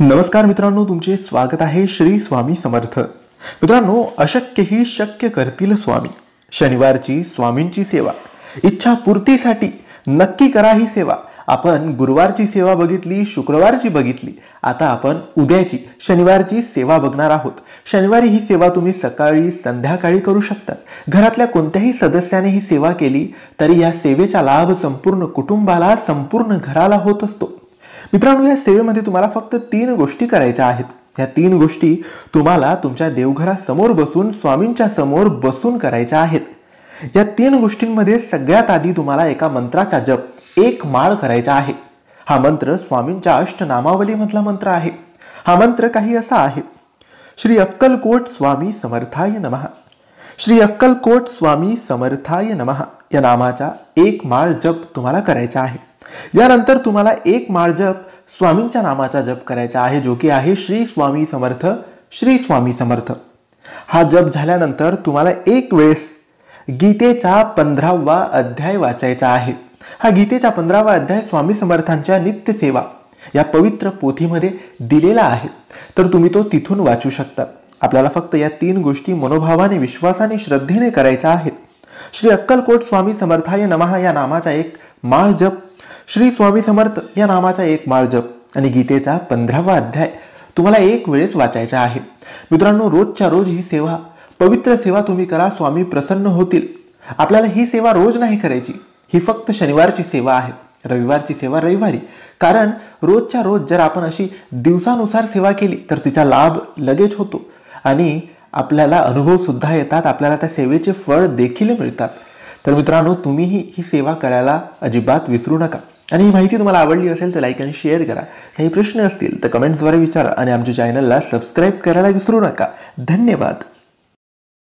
नमस्कार मित्रांनो तुमचे स्वागत आहे श्री स्वामी समर्थ मित्रांनो अशक्यही शक्य करतील स्वामी शनिवारची स्वामींची सेवा इच्छा पूर्तीसाठी नक्की करा ही सेवा आपण गुरुवारची सेवा बघितली शुक्रवारची बघितली आता आपण उद्याची शनिवारची सेवा बघणार आहोत शनिवारी ही सेवा तुम्ही सकाळी संध्याकाळी करू शकतात घरातल्या कोणत्याही सदस्याने ही सेवा केली तरी या सेवेचा लाभ संपूर्ण कुटुंबाला संपूर्ण घराला होत असतो मित्रांनो या सेवेमध्ये तुम्हाला फक्त तीन गोष्टी करायच्या आहेत या तीन गोष्टी तुम्हाला तुमच्या देवघरासमोर बसून स्वामींच्या समोर बसून करायच्या आहेत या तीन गोष्टींमध्ये सगळ्यात आधी तुम्हाला एका मंत्राचा जप एक माळ करायचा आहे हा मंत्र स्वामींच्या अष्टनामावलीमधला मंत्र आहे हा मंत्र काही असा आहे श्री अक्कलकोट स्वामी समर्थाय नमः श्री अक्कलकोट स्वामी समर्थाय नमः या नामाचा एक माळ जप तुम्हाला करायचा आहे यानंतर तुम्हाला एक माळ जप स्वामींच्या नामाचा जप करायचा आहे जो की आहे श्री स्वामी समर्थ श्री स्वामी समर्थ हा जप झाल्यानंतर तुम्हाला एक वेळेस गीतेचा पंधरावा अध्याय वाचायचा आहे हा गीतेचा पंधरावा अध्याय स्वामी समर्थांच्या नित्यसेवा या पवित्र पोथीमध्ये दिलेला आहे तर तुम्ही तो तिथून वाचू शकता आपल्याला फक्त या तीन गोष्टी मनोभावाने विश्वासाने श्रद्धेने करायच्या आहेत श्री अक्कलकोट स्वामी समर्थाय नमहा या नामाचा एक माळ जप श्री स्वामी समर्थ या नामाचा एक माळ जप आणि गीतेचा पंधरावा अध्याय तुम्हाला एक वेळेस वाचायचा आहे मित्रांनो रोजच्या रोज ही सेवा पवित्र सेवा तुम्ही करा स्वामी प्रसन्न होतील आपल्याला ही सेवा रोज नाही करायची ही फक्त शनिवारची सेवा आहे रविवारची सेवा रविवारी कारण रोजच्या रोज जर आपण अशी दिवसानुसार सेवा केली तर तिचा लाभ लगेच होतो आणि आपल्याला अनुभवसुद्धा येतात आपल्याला त्या सेवेचे फळ देखील मिळतात तर मित्रांनो तुम्हीही ही सेवा करायला अजिबात विसरू नका आणि ही माहिती तुम्हाला आवडली असेल तर लाईक आणि शेअर करा काही प्रश्न असतील तर कमेंट्सद्वारे विचारा आणि आमच्या चॅनलला सबस्क्राईब करायला विसरू नका धन्यवाद